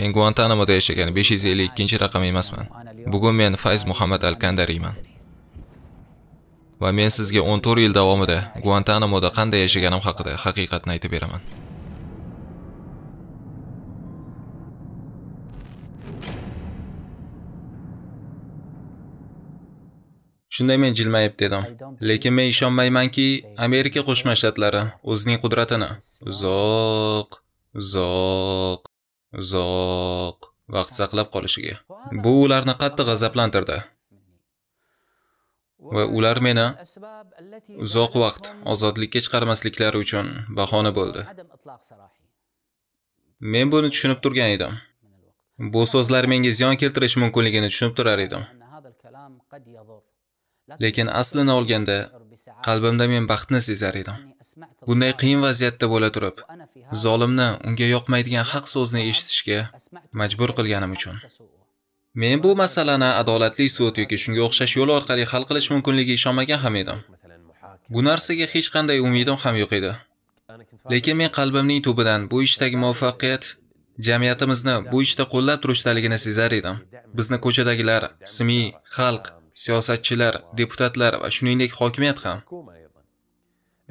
Men Guantanamoda yashagan 552 raqam emasman. Bugun men Faiz Muhammad al Va men sizga 14 yil davomida Guantanamoda qanday yashaganim haqida haqiqatni aytib beraman. Shunday men jilmayib dedim. Lekin men ishonmaymanki, Amerika Qo'shma Shtatlari o'zining qudratini uzoq, uzoq uzoq vaqt saqlab qolishiga bu ularni qattiq g'azablantirdi va ular meni uzoq vaqt ozodlikka chiqarmasliklari uchun bahona bo'ldi men buni tushunib turgan edim bu so'zlar menga ziyon keltirishi mumkinligini tushunib turar edim lekin aslini olganda qalbimda men baxtni sezar edim bunday qiyin vaziyatda bo'la turib zolimni unga yoqmaydigan haq so'zni eshitishga majbur qilganim uchun men bu masalani adolatli sud yoki shunga o'xshash yo'l orqali hal qilish mumkinligiga ishonmagan ham edim bu narsaga hech qanday umidim ham yo'q edi lekin men qalbimning tubidan bu ishdagi muvaffaqiyat jamiyatimizni bu ishda qo'llab turishdaligini sezar edim bizni ko'chadagilar smi xalq siyosatchilar deputatlar va shuningdek hokimiyat ham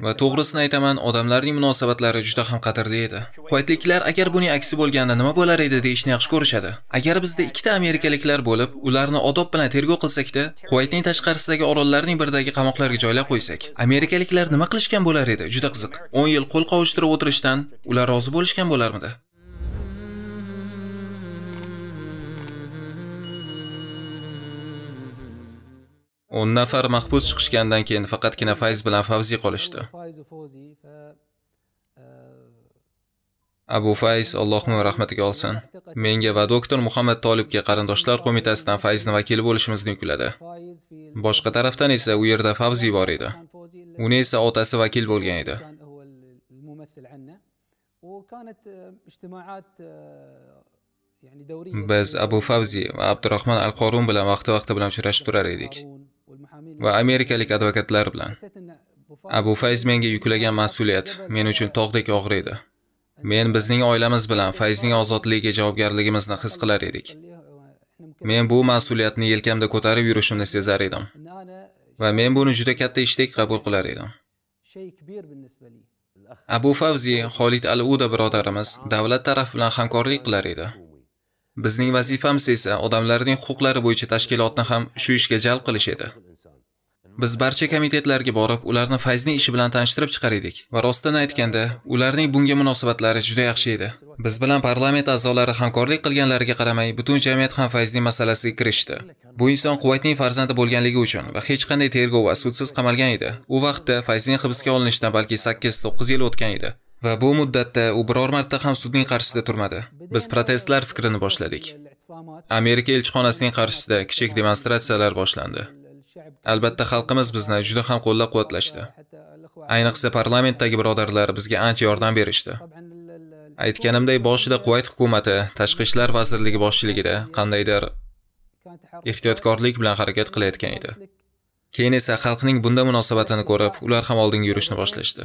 va to'g'risini aytaman odamlarning munosabatlari juda ham qadrli edi kuvaytliklar agar buning aksi bo'lganda nima bo'lar edi deyishni yaxshi ko'rishadi agar bizda ikkita amerikaliklar bo'lib ularni odob bilan tergov qilsakda kuvaytning tashqarisidagi orollarning biridagi qamoqlarga joylab qo'ysak amerikaliklar nima qilishgan bo'lar edi juda qiziq 10 yil qo'l qovushtirib o'tirishdan ular rozi bo'lishgan bo'larmidi o'n nafar mahbus chiqishgandan keyin faqatgina fayz bilan favziy qolishdi abu fayz alloh rahmatiga olsin menga va doktor muhammad tolibga qarindoshlar qo'mitasidan fayzni vakili bo'lishimizni yukladi boshqa tarafdan esa u yerda favziy bor edi uni esa otasi vakil bo'lgan edi biz abu favziy va abdurahmon al qorun bilan vaqti vaqti bilan uchrashib turar edik va amerikalik advokatlar bilan abu fayz menga yuklagan mas'uliyat men uchun tog'dek og'ir edi men bizning oilamiz bilan fayzning ozodligiga javobgarligimizni his qilar edik men bu mas'uliyatni yelkamda ko'tarib yurishimni sezar edim va men buni juda katta ishdek qabul qilar edim abu favzi xolid al uda birodarimiz davlat tarafi bilan hamkorlik qilar edi bizning vazifamiz esa odamlarning huquqlari bo'yicha tashkilotni ham shu ishga jalb qilish edi Biz barcha komitetlarga borib, ularni Fayzning ishi bilan tanishtirib chiqardik va rostini aytganda, ularning bunga munosabatlari juda yaxshi edi. Biz bilan parlament a'zolari hamkorlik qilganlariga qaramay, butun jamiyat ham Fayzning masalasiga kirishdi. Bu inson Quvaytning farzandi bo'lganligi uchun va hech qanday tergov va sudsiz qamalgan edi. U vaqtda Fayzning hibsga olinishidan balki 8-9 yil o'tgan edi. Va bu muddatda u biror marta ham sudning qarshisida turmadi. Biz protestlar fikrini boshladik. Amerika elchixonasining qarshisida kichik demonstratsiyalar boshlandi. albatta xalqimiz bizni juda ham qo'llab quvvatlashdi ayniqsa parlamentdagi birodarlar bizga ancha yordam berishdi Aytganimdek, boshida quvayt hukumati tashqi ishlar vazirligi boshchiligida qandaydir ehtiyotkorlik bilan harakat qilayotgan edi keyin esa xalqning bunda munosabatini ko'rib ular ham oldinga yurishni boshlashdi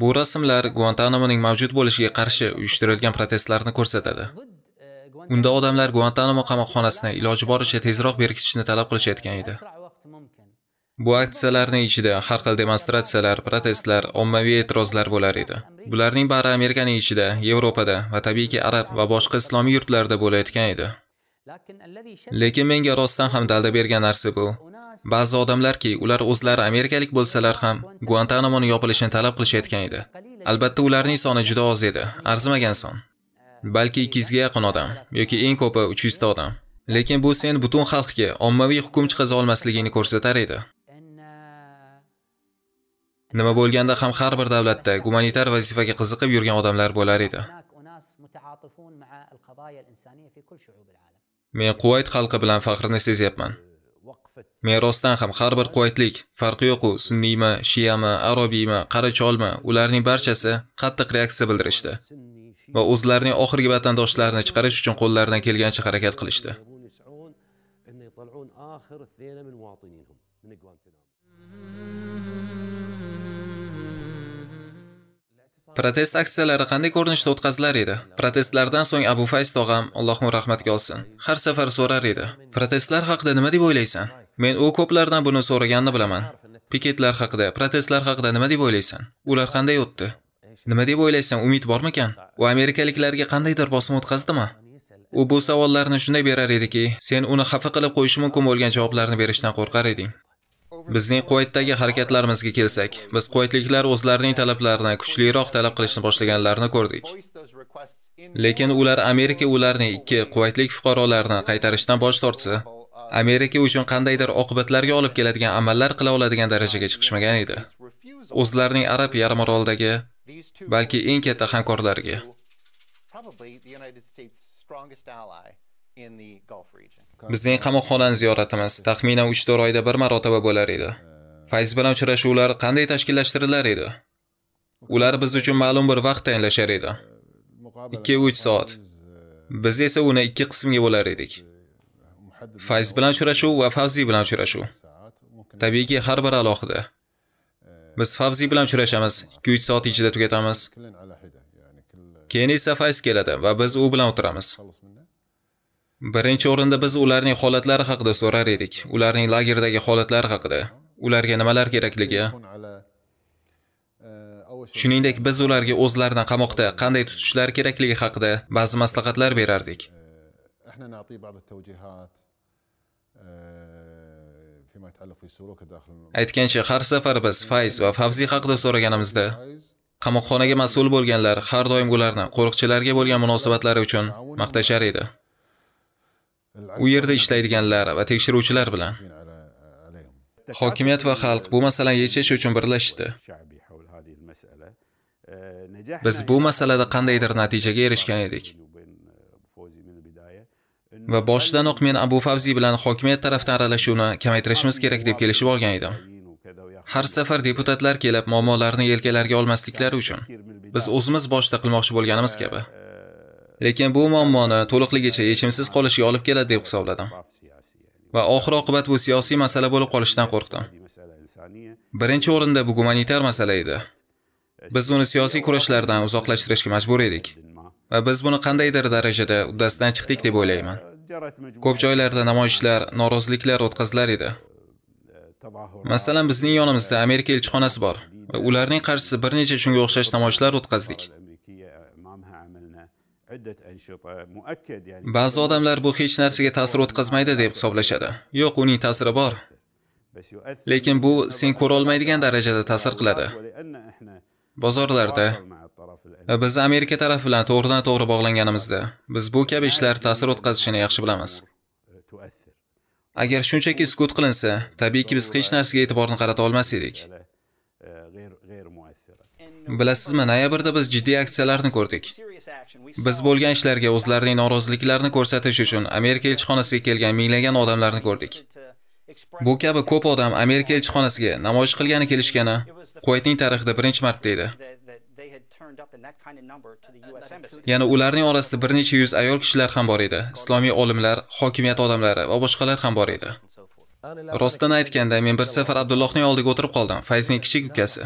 Bu rasmlar Guantanamoning mavjud bo'lishiga qarshi uyushtirilgan protestlarni ko'rsatadi. Unda odamlar Guantanamo qamoqxonasini iloji boricha tezroq berkitishni talab qilishayotgan edi. Bu aksiyalarning ichida har xil demonstratsiyalar, protestlar, ommaviy e'tirozlar bo'lar edi. Bularning bari Amerikaning ichida, Yevropada va tabiiyki arab va boshqa islomiy yurtlarda bo'layotgan edi. Lekin menga rostdan ham dalda bergan narsa bu. Ba'zi odamlarki, ular o'zlari amerikalik bo'lsalar ham Guantanamoni yopilishini talab qilishayotgan edi. Albatta, ularning soni juda oz edi, arzimagan son. Balki 200 ga yaqin odam yoki eng ko'pi 300 ta odam. Lekin bu sen butun xalqga ommaviy hukm chiqaza olmasligini ko'rsatar edi. Nima bo'lganda ham har bir davlatda gumanitar vazifaga qiziqib yurgan odamlar bo'lar edi. Men Quvayt xalqi bilan faxrni sezyapman. merosdan ham har bir quvaytlik farqi yo'qu sunniymi shiyami arobiymi qaracholmi ularning barchasi qattiq reaksiya bildirishdi va o'zlarining oxirgi vatandoshlarini chiqarish uchun qo'llaridan kelgancha harakat qilishdi protest aksiyalari qanday ko'rinishda o'tkazilar edi protestlardan so'ng abu fayz tog'am allohni rahmatga olsin har safar so'rar edi protestlar haqida nima deb o'ylaysan men u ko'plardan buni so'raganini bilaman piketlar haqida protestlar haqida nima deb o'ylaysan ular qanday o'tdi nima deb o'ylaysan umid bormikan u amerikaliklarga qandaydir bosim o'tkazdimi u bu savollarni shunday berar ediki sen uni xafa qilib qo'yishi mumkin bo'lgan javoblarni berishdan qo'rqar eding bizning quvaytdagi harakatlarimizga kelsak biz quvaytliklar o'zlarining talablarini kuchliroq talab qilishni boshlaganlarini ko'rdik lekin ular amerika ularning ikki quvaytlik fuqarolarini qaytarishdan bosh tortsa amerika uchun qandaydir oqibatlarga olib keladigan amallar qila oladigan darajaga chiqishmagan edi o'zlarining arab yarimoroldagi balki eng katta hamkorlariga bizning qamoqxonani ziyoratimiz taxminan 3-4 oyda bir marotaba bo'lar edi fayz bilan uchrashuvlar qanday tashkillashtirilar edi ular biz uchun ma'lum bir vaqt tayinlashar edi 2-3 uh, soat biz esa uni ikki qismga bo'lar edik fayz bilan uchrashuv va Favzi bilan uchrashuv tabiiyki har biri alohida biz Favzi bilan uchrashamiz 2-3 soat ichida tugatamiz keyin esa fayz keladi va biz u bilan o'tiramiz birinchi o'rinda biz ularning holatlari haqida so'rar edik ularning lagerdagi holatlari haqida ularga nimalar kerakligi shuningdek biz ularga o'zlaridan qamoqda qanday tutishlari kerakligi haqida ba'zi maslahatlar berardik Э, aytgancha har safar biz fayz va favziy haqida so'raganimizda qamoqxonaga mas'ul bo'lganlar har doim ularni qo'riqchilarga bo'lgan munosabatlari uchun maqtashar edi u yerda ishlaydiganlar va tekshiruvchilar bilan hokimiyat va xalq bu masalani yechish uchun birlashdi biz bu masalada qandaydir natijaga erishgan edik va boshidanoq men abu favziy bilan hokimiyat tarafdan aralashuvni kamaytirishimiz kerak deb kelishib olgan edim har safar deputatlar kelib muammolarni yelkalariga olmasliklari uchun biz o'zimiz boshida qilmoqchi bo'lganimiz kabi lekin bu muammoni to'liqligicha yechimsiz qolishiga olib keladi deb hisobladim va oxir oqibat bu siyosiy masala bo'lib qolishidan qo'rqdim birinchi o'rinda bu gumanitar masala edi biz uni siyosiy kurashlardan uzoqlashtirishga majbur edik va biz buni qandaydir darajada uddasidan chiqdik deb o'ylayman ko'p joylarda namoyishlar noroziliklar o'tkazilar edi masalan bizning yonimizda amerika elchixonasi bor va ularning qarshisida bir necha shunga o'xshash namoyishlar o'tkazdik ba'zi odamlar bu hech narsaga ta'sir o'tkazmaydi deb hisoblashadi yo'q uning ta'siri bor lekin bu sen ko'rolmaydigan darajada ta'sir qiladi bozorlarda Biz Amerika tarafi bilan to'g'ridan to'g'ri bog'langanimizda, biz bu kabi ishlar ta'sir o'tkazishini yaxshi bilamiz. Agar shunchaki sukut qilinsa, tabiiyki biz hech narsaga e'tiborni qarata olmas edik. Bilasizmi, noyabrda biz jiddiy aksiyalarni ko'rdik. Biz bo'lgan ishlarga o'zlarining noroziliklarini ko'rsatish uchun Amerika elchixonasiga kelgan minglagan odamlarni ko'rdik. Bu kabi ko'p odam Amerika elchixonasiga namoyish qilgani kelishgani Kuvaytning tarixida birinchi marta edi. Ya'ni ularning orasida bir necha yuz ayol kishilar ham bor edi. Islomiy olimlar, hokimiyat odamlari va boshqalar ham bor edi. Rostdan aytganda, men bir safar Abdullohning oldiga o'tirib qoldim, Fayzning kichik ukasi.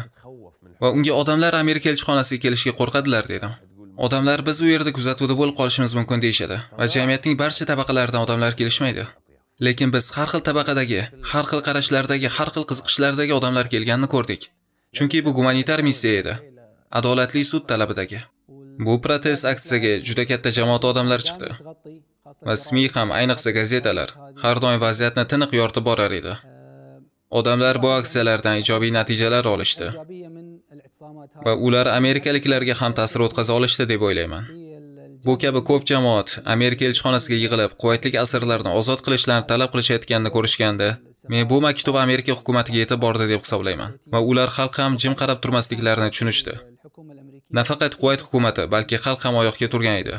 Va unga odamlar Amerika elchixonasiga kelishga qo'rqadilar dedim. Odamlar biz u yerda kuzatuvda bo'lib qolishimiz mumkin deyishadi va jamiyatning barcha tabaqalaridan odamlar kelishmaydi. Lekin biz har xil tabaqadagi, har xil qarashlardagi, har xil qiziqishlardagi odamlar kelganini ko'rdik. Chunki bu gumanitar missiya edi. adolatli sud talabidagi bu protest aksiyaga juda katta jamoat odamlar chiqdi va smi ham ayniqsa gazetalar har doim vaziyatni tiniq yoritib borar edi odamlar bu aksiyalardan ijobiy natijalar olishdi va ular amerikaliklarga ham ta'sir o'tkaza olishdi deb o'ylayman bu kabi ko'p jamoat amerika elchixonasiga yig'ilib quvaytlik asirlarni ozod qilishlarini talab qilishayotganini ko'rishganda men bu maktub amerika hukumatiga yetib bordi deb hisoblayman va ular xalq ham jim qarab turmasliklarini tushunishdi nafaqat quvayt hukumati balki xalq ham oyoqga turgan edi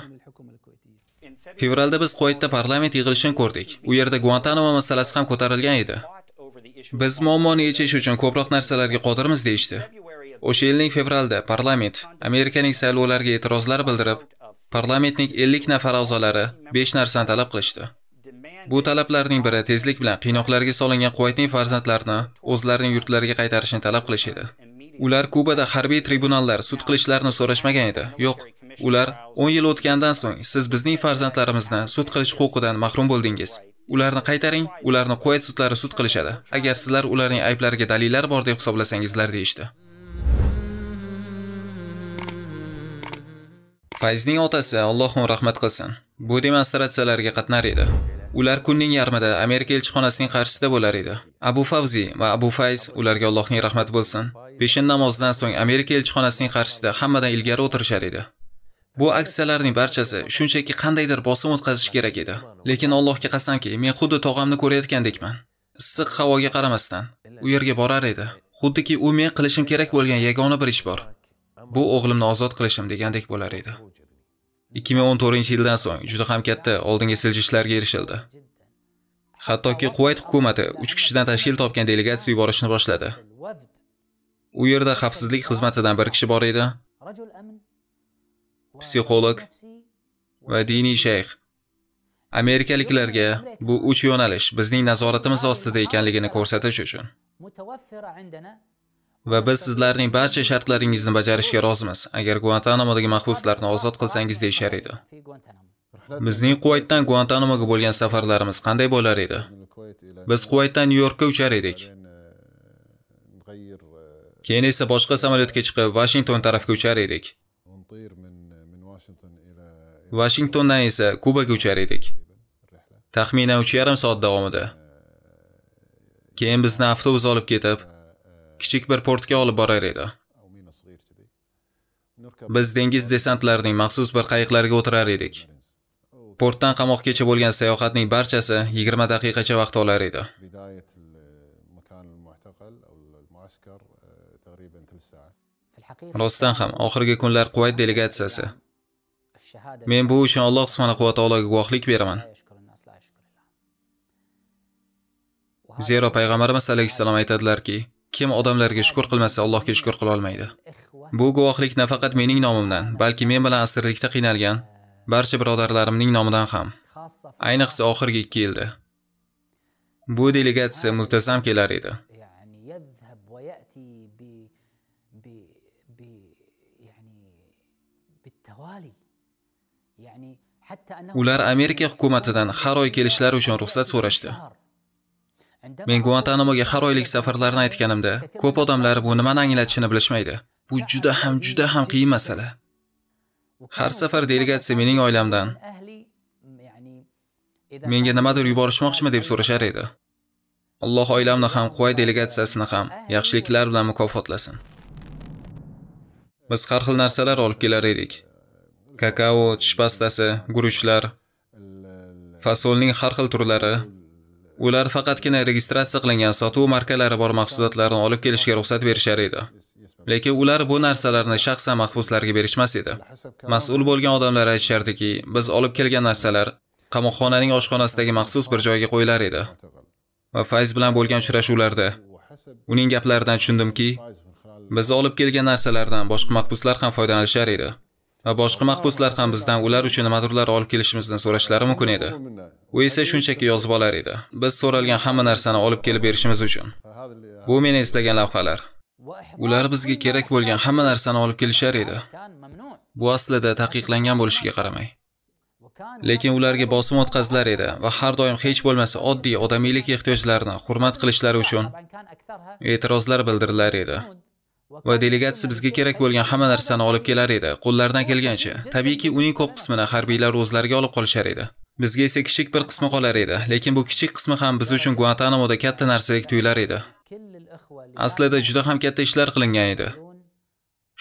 fevralda biz quvaytda parlament yig'ilishini ko'rdik u yerda guantanamo masalasi ham ko'tarilgan edi biz muammoni yechish uchun ko'proq narsalarga qodirmiz deyishdi o'sha yilning fevralida parlament amerikaning saylovlariga e'tirozlar bildirib parlamentning ellik nafar a'zolari besh narsani talab qilishdi bu talablarning biri tezlik bilan qiynoqlarga solingan quvaytning farzandlarini o'zlarining yurtlariga qaytarishni talab qilish edi ular kubada harbiy tribunallar sud qilishlarini so'rashmagan edi yo'q ular 10 yil o'tgandan so'ng siz bizning farzandlarimizni sud qilish huquqidan mahrum bo'ldingiz ularni qaytaring ularni qo'yib sudlari sud qilishadi agar sizlar ularning ayblariga dalillar bor deb hisoblasangizlar deyishdi Faizning otasi alloh uni rahmat qilsin bu demonstratsiyalarga qatnar edi ular kunning yarmida amerika elchixonasining qarshisida bo'lar edi abu Fawzi va abu Faiz ularga allohning rahmat bo'lsin peshin namozidan so'ng amerika elchixonasining qarshisida hammadan ilgari o'tirishar edi bu aksiyalarning barchasi shunchaki qandaydir bosim o'tkazish kerak edi lekin allohga qasamki men xuddi tog'amni ko'rayotgandekman issiq havoga qaramasdan u yerga borar edi xuddiki u men qilishim kerak bo'lgan yagona bir ish bor bu o'g'limni ozod qilishim degandek bo'lar edi 2014 yildan so'ng juda ham katta oldinga siljishlarga erishildi hattoki quvayt hukumati 3 kishidan tashkil topgan delegatsiya yuborishni boshladi u yerda xavfsizlik xizmatidan bir kishi bor edi psixolog va diniy shayx amerikaliklarga bu uch yo'nalish bizning nazoratimiz ostida ekanligini ko'rsatish uchun va biz sizlarning barcha shartlaringizni bajarishga rozimiz agar guantanamodagi mahbuslarni ozod qilsangiz deyishar edi bizning quvaytdan guantanamoga bo'lgan safarlarimiz qanday bo'lar edi biz quvaytdan nyu yorkka uchar edik keyin esa boshqa samolyotga chiqib vashington tarafga uchar edik vashingtondan esa kubaga uchar edik taxminan uch yarim soat davomida keyin bizni avtobus olib ketib kichik bir portga olib borar edi biz dengiz desantlarining maxsus bir qayiqlariga o'tirar edik portdan qamoqgacha bo'lgan sayohatning barchasi 20 daqiqacha vaqt olar edi Rostdan ham oxirgi kunlar Quvayt delegatsiyasi. Men bu uchun Alloh subhanahu va taologa guvohlik beraman. Zero payg'ambarimiz alayhi vasallam aytadilarki, kim odamlarga shukr qilmasa Allohga shukr qila olmaydi. Bu guvohlik nafaqat mening nomimdan, balki men bilan asirlikda qiynalgan barcha birodarlarimning nomidan ham. Ayniqsa oxirgi 2 yilda. Bu delegatsiya muntazam kelar edi. ular amerika hukumatidan har oy kelishlari uchun ruxsat so'rashdi men guantanamoga har oylik safarlarni aytganimda ko'p odamlar bu nimani anglatishini bilishmaydi bu juda ham juda ham qiyin masala har safar delegatsiya mening oilamdan menga nimadir yuborishmoqchimi deb so'rashar edi alloh oilamni ham quvay delegatsiyasini ham yaxshiliklar bilan mukofotlasin biz har xil narsalar olib kelar edik kakao tish pastasi guruchlar fasolning har xil turlari ular faqatgina registratsiya qilingan sotuv markalari bor mahsulotlarni olib kelishga ruxsat berishar edi lekin ular bu narsalarni shaxsan mahbuslarga berishmas edi mas'ul bo'lgan odamlar aytishardiki biz olib kelgan narsalar qamoqxonaning oshxonasidagi maxsus bir joyga qo'yilar edi va fayz bilan bo'lgan uchrashuvlarda uning gaplaridan tushundimki biz olib kelgan narsalardan boshqa mahbuslar ham foydalanishar edi va boshqa mahbuslar ham bizdan ular uchun nimadirlar olib kelishimizni so'rashlari mumkin edi u esa shunchaki yozib olar edi biz so'ralgan hamma narsani olib kelib berishimiz uchun bu meni eslagan lavhalar ular bizga kerak bo'lgan hamma narsani olib kelishar edi bu aslida taqiqlangan bo'lishiga qaramay lekin ularga bosim o'tkazilar edi va har doim hech bo'lmasa oddiy odamiylik ehtiyojlarini hurmat qilishlari uchun e'tirozlar bildirilar edi va delegatsiya bizga kerak bo'lgan hamma narsani olib kelar edi qo'llaridan kelgancha tabiiyki uning ko'p qismini harbiylar o'zlariga olib qolishar edi bizga esa kichik bir qismi qolar edi lekin bu kichik qismi ham biz uchun guantanamoda katta narsadek tuyular edi aslida juda ham katta ishlar qilingan edi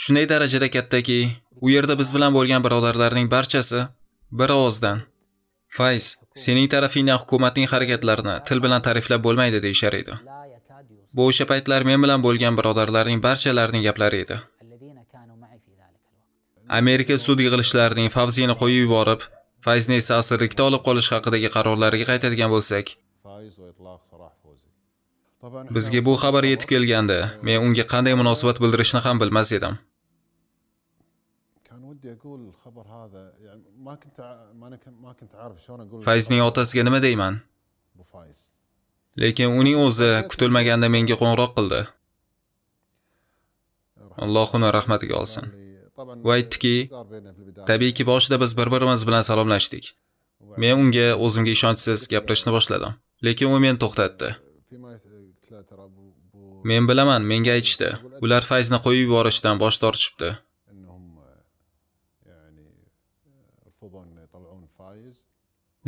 shunday darajada kattaki u yerda biz bilan bo'lgan birodarlarning barchasi bir ovozdan fayz sening tarafingdan hukumatning harakatlarini til bilan ta'riflab bo'lmaydi deyishar edi Bu o'sha paytlar men bilan bo'lgan birodarlarning barchalarining gaplari edi. Amerika sud yig'ilishlarining Favzini qo'yib yuborib, Fayzni esa asirlikda olib qolish haqidagi qarorlariga qaytadigan bo'lsak, Bizga bu xabar yetib kelganda, Men unga qanday munosabat bildirishni ham bilmas edim. Fayzning otasiga nima deyman? Lekin uning o'zi kutilmaganda menga qo'ng'iroq qildi. Alloh uni rahmatiga olsin. U aytdiki, tabiiyki boshida biz bir-birimiz bilan salomlashdik. Men unga o'zimga ishonchsiz gapirishni boshladim, lekin u meni to'xtatdi. Men bilaman, menga aytishdi. Ular fayzni qo'yib yuborishdan bosh tortishibdi.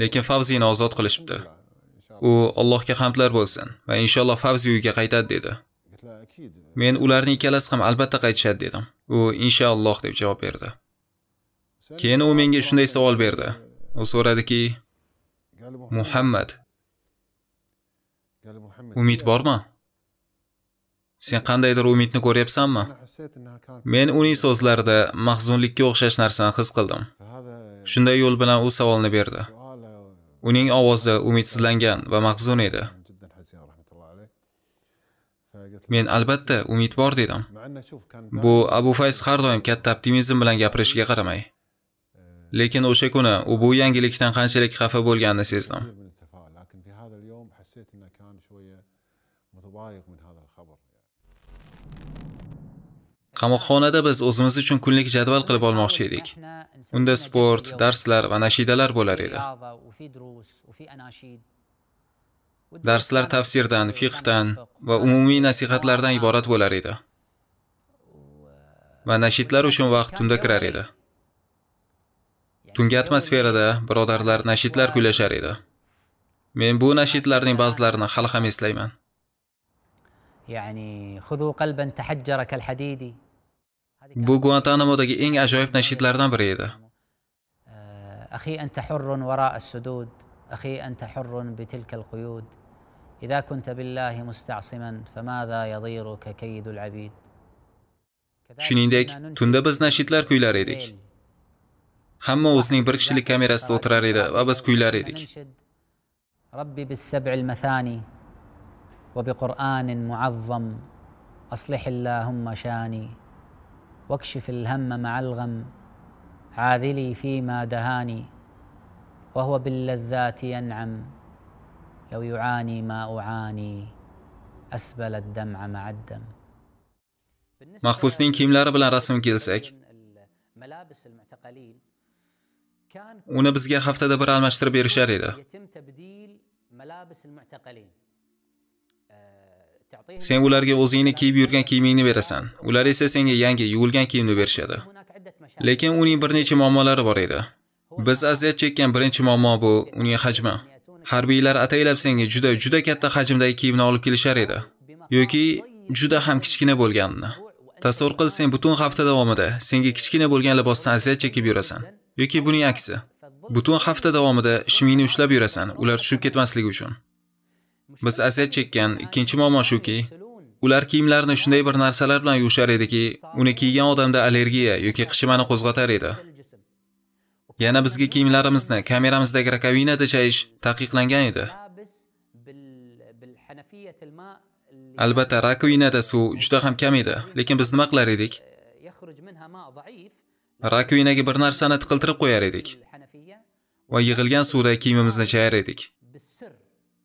Lekin Favzini ozod qilishibdi. u allohga hamdlar bo'lsin va inshaalloh favzi uyiga qaytadi dedi men ularning ikkalasi ham albatta qaytishadi dedim u inshaalloh deb javob berdi keyin u menga shunday savol berdi u so'radiki muhammad umid bormi sen qandaydir umidni ko'ryapsanmi men uning so'zlarida mahzunlikka o'xshash narsani his qildim shunday yo'l bilan u savolni berdi Uning ovozi umidsizlangan va mahzun edi. Men albatta umid bor dedim. Bu Abu Fayz har doim katta optimizm bilan gapirishiga qaramay. Lekin o'sha kuni u bu yangilikdan qanchalik xafa bo'lganini sezdim. Qamoqxonada biz o'zimiz uchun kunlik jadval qilib olmoqchi edik. Unda sport, darslar va nashidalar bo'lar edi. Darslar tafsirdan, fiqhdan va umumiy nasihatlardan iborat bo'lar edi. Va nashidlar uchun vaqt tunda kirar edi. Tungi atmosferada birodarlar nashidlar kuylashar edi. Men bu nashidlarning ba'zilarini hali ham eslayman. يعني خذوا قلبا تحجر كالحديد Bu Guantanamo'daki en ajoyib nashdlardan biri edi. أخي أنت حر وراء السدود أخي أنت حر بتلك القيود إذا كنت بالله مستعصما فماذا يضيرك كيد العبيد shuningdek tunda biz nashidlar kuylar edik hamma o'zining bir kishilik kamerasida o'tirar edi va biz kuylar edik Rabbi bis mathani بالسبع bi وبقرآن mu'azzam aslih Allahumma shani واكشف الهم مع الغم عاذلي فيما دهاني وهو باللذات ينعم لو يعاني ما أعاني أسبل الدمع مع الدم mahbusning kiyimlari bilan rasmga kelsak uni bizga haftada bir almashtirib berishar edi sen ularga o'zingni kiyib yurgan kiyimingni berasan ular esa senga yangi yuvilgan kiyimni berishadi lekin uning bir necha muammolari bor edi biz aziyat chekkan birinchi muammo bu uning hajmi harbiylar ataylab senga juda juda katta hajmdagi kiyimni olib kelishar edi yoki juda ham kichkina bo'lganini tasavvur qil sen butun hafta davomida senga kichkina bo'lgan libosdan aziyat chekib yurasan yoki buning aksi butun hafta davomida shimingni ushlab yurasan ular tushib ketmasligi uchun Biz aziyat chekkan ikkinchi muammo shuki, ular kiyimlarini shunday bir narsalar bilan yuvishar ediki, uni kiygan odamda allergiya yoki qishimani qo'zg'atar edi. Yana bizga kiyimlarimizni kameramizdagi rakovinada chayish taqiqlangan edi. Albatta, rakovinada suv juda ham kam edi, lekin biz nima qilar edik? Rakovinaga bir narsani tiqiltirib qo'yar edik va yig'ilgan suvda kiyimimizni chayar edik.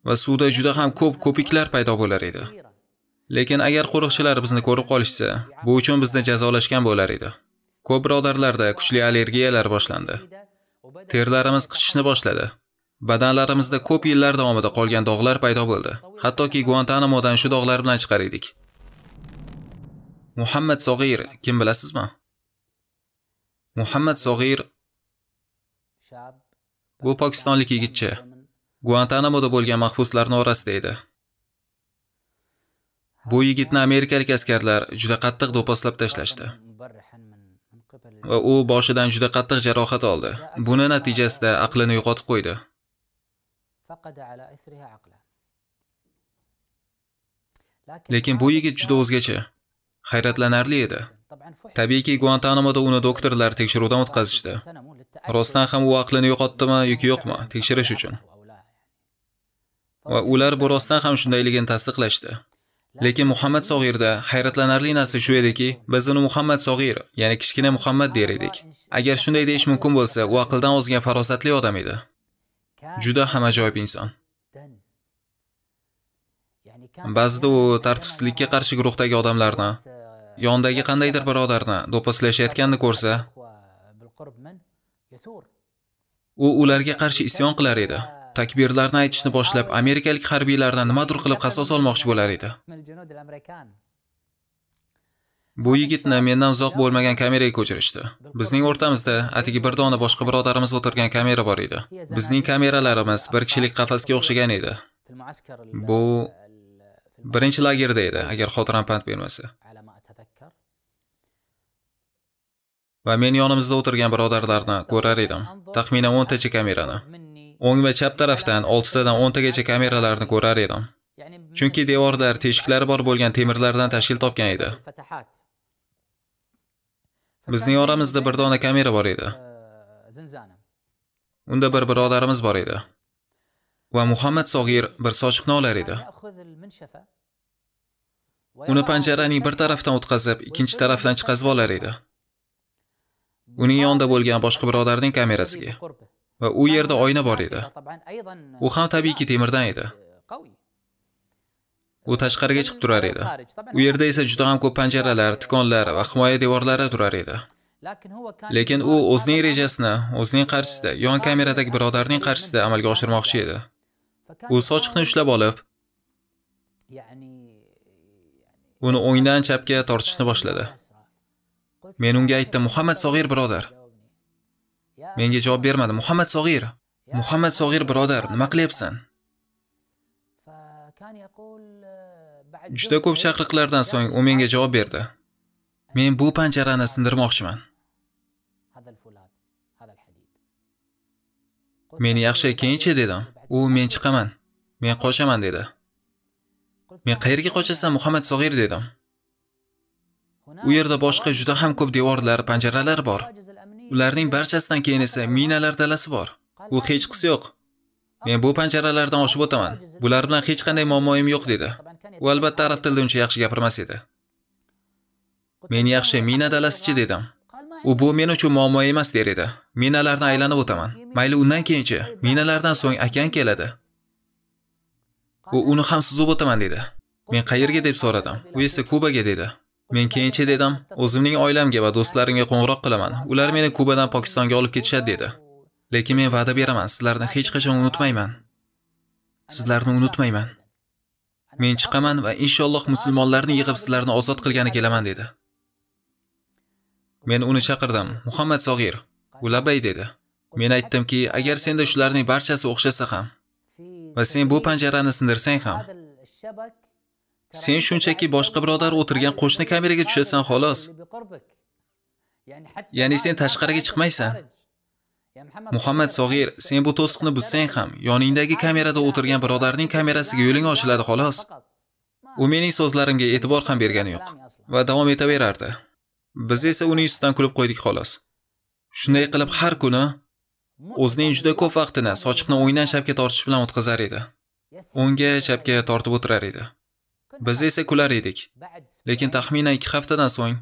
va suvda juda ham ko'p ko'piklar paydo bo'lar edi. Lekin agar qo'riqchilar bizni ko'rib qolishsa, bu uchun bizni jazolashgan bo'lar edi. Ko'p birodarlarda kuchli allergiyalar boshlandi. Terlarimiz qichishni boshladi. Badanlarimizda ko'p yillar davomida qolgan dog'lar paydo bo'ldi. Hattoki Guantanamodan shu dog'lar bilan chiqar edik. Muhammad Sog'ir, kim bilasizmi? Muhammad Sog'ir bu pokistonlik yigitcha. Guantanamoda bo'lgan mahbuslarning orasida edi. Bu yigitni amerikalik askarlar juda qattiq do'poslab tashlashdi. Va u boshidan juda qattiq jarohat oldi. Buni natijasida aqlini yo'qotib qo'ydi. Lekin bu yigit juda o'zgacha, hayratlanarli edi. Tabiiyki, Guantanamoda uni doktorlar tekshiruvdan o'tkazishdi. Rostdan ham u aqlini yo'qotdimi yoki yo'qmi tekshirish uchun. va ular bu rostdan ham shundayligini tasdiqlashdi lekin muhammad sog'irda hayratlanarli narsa shu ediki biz uni muhammad sog'ir ya'ni kichkina muhammad der edik agar shunday deyish mumkin bo'lsa u aqldan ozgan farosatli odam edi juda ham ajoyib inson ba'zida u tartibsizlikka qarshi guruhdagi odamlarni yonidagi qandaydir birodarni do'pposlashayotganini ko'rsa u ularga qarshi isyon qilar edi takbirlarni aytishni boshlab amerikalik harbiylardan nimadir qilib qasos olmoqchi bo'lar edi bu yigitni mendan uzoq bo'lmagan kameraga ko'chirishdi bizning o'rtamizda atigi bir dona boshqa birodarimiz o'tirgan kamera bor edi bizning kameralarimiz bir kishilik qafasga o'xshagan edi bu birinchi lagerda edi agar xotiram pand bermasa va men yonimizda o'tirgan birodarlarni ko'rar edim taxminan o'ntacha kamerani o'ng va chap tarafdan 6 tadan 10 tagacha kameralarni ko'rar edim. Chunki devorlar teshiklari bor bo'lgan temirlardan tashkil topgan edi. Bizning oramizda bir dona kamera bor edi. Unda bir birodarimiz bor edi. Va Muhammad Sog'ir bir sochiqni olar edi. Uni panjaraning bir tarafdan o'tkazib, ikkinchi tarafdan chiqazib olar edi. Uning yonida bo'lgan boshqa birodarning kamerasiga. va u yerda oyna bor edi u ham tabiiyki temirdan edi u tashqariga chiqib turar edi u yerda esa juda ham ko'p panjaralar tikonlar va himoya devorlari turar edi lekin u o'zining rejasini o'zining qarshisida yon kameradagi birodarning qarshisida amalga oshirmoqchi edi u sochiqni ushlab olib uni o'ngdan chapga tortishni boshladi men unga aytdim muhammad sog'ir birodar menga javob bermadi muhammad sog'ir muhammad sog'ir birodar nima qilyapsan juda ko'p chaqiriqlardan so'ng u menga javob berdi men bu panjarani sindirmoqchiman men yaxshi keyinchi dedim u men chiqaman men qochaman dedi men qayerga qochasan muhammad sog'ir dedim u yerda boshqa juda ham ko'p devorlar panjaralar bor Ularning barchasidan keyin esa minalar dalasi bor. U hech qisi yo'q. Men bu panjaralardan oshib o'taman. Bular bilan hech qanday muammoim yo'q dedi. U albatta arab tilida uncha yaxshi gapirmas edi. Men yaxshi mina dalasichi dedim. U bu men uchun muammo emas der edi. Minalarni aylanib o'taman. Mayli undan keyinchi, minalardan so'ng akan keladi. U uni ham suzib o'taman dedi. Men qayerga deb so'radim. U esa Kubaga dedi. Men keyincha dedim, o'zimning oilamga va do'stlarimga qo'ng'iroq qilaman. Ular meni Kubadan Pokistonga olib ketishadi dedi. Lekin men va'da beraman, sizlarni hech qachon unutmayman. Sizlarni unutmayman. Men chiqaman va inshaalloh musulmonlarni yig'ib sizlarni ozod qilgani kelaman dedi. Men uni chaqirdim. Muhammad Sog'ir, ulabay dedi. Men aytdimki, agar senda shularning barchasi o'xshasa ham va sen bu panjarani sindirsang ham, sen shunchaki boshqa birodar o'tirgan qo'shni kameraga tushasan xolos ya'ni sen tashqariga chiqmaysan muhammad sog'ir sen bu to'siqni buzsang ham yoningdagi kamerada o'tirgan birodarning kamerasiga yo'ling ochiladi xolos u mening so'zlarimga e'tibor ham bergani yo'q va davom etaverardi biz esa uning ustidan kulib qo'ydik xolos shunday qilib har kuni o'zining juda ko'p vaqtini sochiqni o'ynan chapga tortish bilan o'tkazar edi o'ngga chapga tortib o'tirar edi Biz esa kular edik. Lekin taxminan ikki haftadan so'ng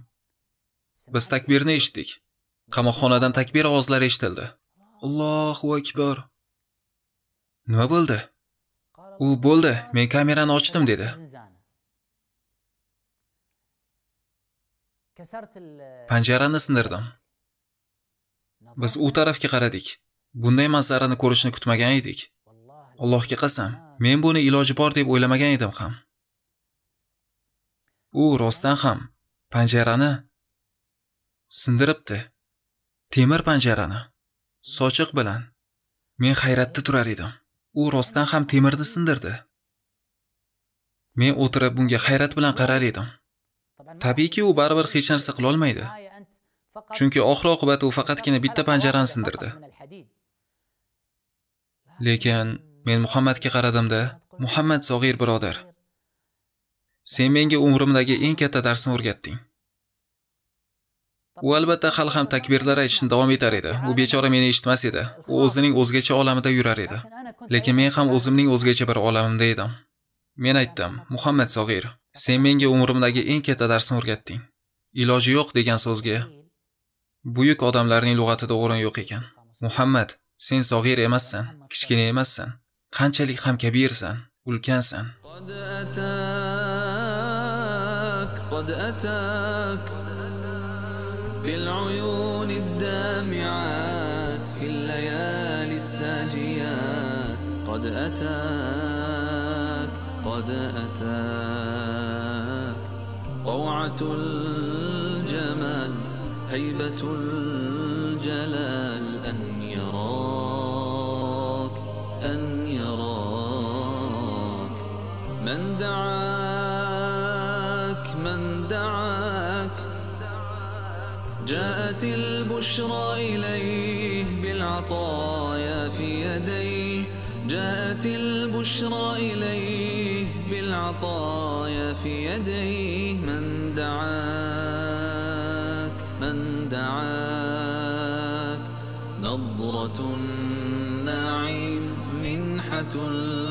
biz takbirni eshitdik. Qamoqxonadan takbir ovozlari eshitildi. Allohu akbar. Nima bo'ldi? U bo'ldi, men kamerani ochdim dedi. Panjarani sindirdim. Biz u tarafga qaradik. Bunday manzarani ko'rishni kutmagan edik. Allohga qasam, men buni iloji bor deb o'ylamagan edim ham. u rostdan ham panjarani sindiribdi temir panjarani sochiq bilan men hayratda turar edim u rostdan ham temirni sindirdi men o'tirib bunga hayrat bilan qarar edim tabiiyki u baribir hech narsa qilolmaydi chunki oxir oqibat u faqatgina bitta panjarani sindirdi lekin men muhammadga qaradimda muhammad sog'ir birodar sen menga umrimdagi eng katta darsni o'rgatding u albatta hali ham takbirlar aytishni davom etar edi u bechora meni eshitmas edi u o'zining o'zgacha olamida yurar edi lekin men ham o'zimning o'zgacha bir olamimda edim men aytdim muhammad sog'ir sen menga umrimdagi eng katta darsni o'rgatding iloji yo'q degan so'zga buyuk odamlarning lug'atida o'rin yo'q ekan muhammad sen sog'ir emassan kichkina emassan qanchalik ham kabirsan ulkansan قد أتاك بالعيون الدامعات في الليالي الساجيات قد أتاك قد أتاك روعة الجمال هيبة الجلال أن يراك أن يراك من دعاك جاءت البشرى إليه بالعطايا في يديه جاءت البشرى إليه بالعطايا في يديه من دعاك من دعاك نضرة النعيم منحة